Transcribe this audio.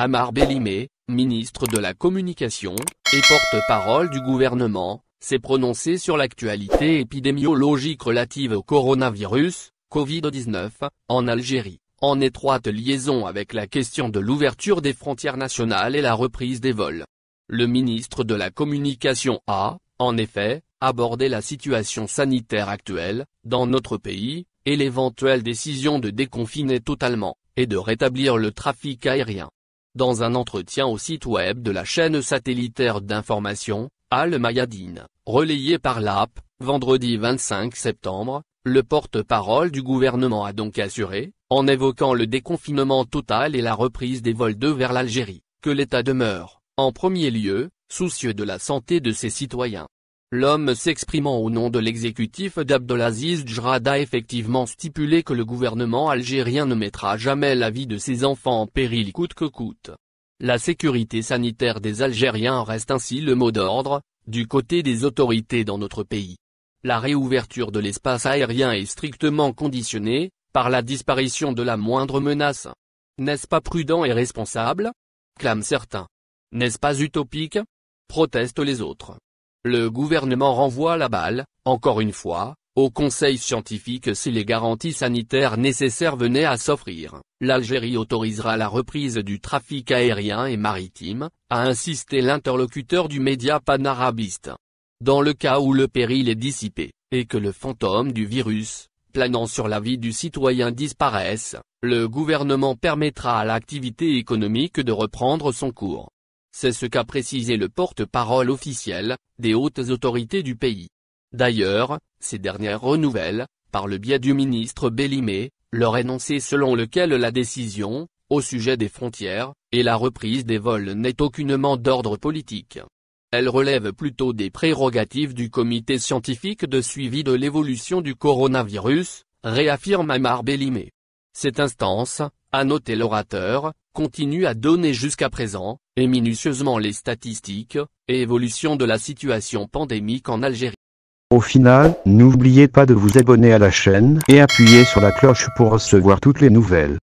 Amar Bellimé, ministre de la Communication, et porte-parole du gouvernement, s'est prononcé sur l'actualité épidémiologique relative au coronavirus, Covid-19, en Algérie, en étroite liaison avec la question de l'ouverture des frontières nationales et la reprise des vols. Le ministre de la Communication a, en effet, abordé la situation sanitaire actuelle, dans notre pays, et l'éventuelle décision de déconfiner totalement, et de rétablir le trafic aérien. Dans un entretien au site web de la chaîne satellitaire d'information, Al Mayadine, relayé par l'AP, vendredi 25 septembre, le porte-parole du gouvernement a donc assuré, en évoquant le déconfinement total et la reprise des vols de vers l'Algérie, que l'État demeure, en premier lieu, soucieux de la santé de ses citoyens. L'homme s'exprimant au nom de l'exécutif d'Abdelaziz Djrad a effectivement stipulé que le gouvernement algérien ne mettra jamais la vie de ses enfants en péril coûte que coûte. La sécurité sanitaire des Algériens reste ainsi le mot d'ordre, du côté des autorités dans notre pays. La réouverture de l'espace aérien est strictement conditionnée, par la disparition de la moindre menace. N'est-ce pas prudent et responsable clament certains. N'est-ce pas utopique protestent les autres. Le gouvernement renvoie la balle, encore une fois, au conseil scientifique si les garanties sanitaires nécessaires venaient à s'offrir. L'Algérie autorisera la reprise du trafic aérien et maritime, a insisté l'interlocuteur du média panarabiste. Dans le cas où le péril est dissipé, et que le fantôme du virus, planant sur la vie du citoyen disparaisse, le gouvernement permettra à l'activité économique de reprendre son cours. C'est ce qu'a précisé le porte-parole officiel, des hautes autorités du pays. D'ailleurs, ces dernières renouvelles, par le biais du ministre Bellimé, leur énoncé selon lequel la décision, au sujet des frontières, et la reprise des vols n'est aucunement d'ordre politique. Elle relève plutôt des prérogatives du comité scientifique de suivi de l'évolution du coronavirus, réaffirme Amar Bellimé. Cette instance, a noté l'orateur, continue à donner jusqu'à présent, et minutieusement les statistiques, et évolution de la situation pandémique en Algérie. Au final, n'oubliez pas de vous abonner à la chaîne et appuyer sur la cloche pour recevoir toutes les nouvelles.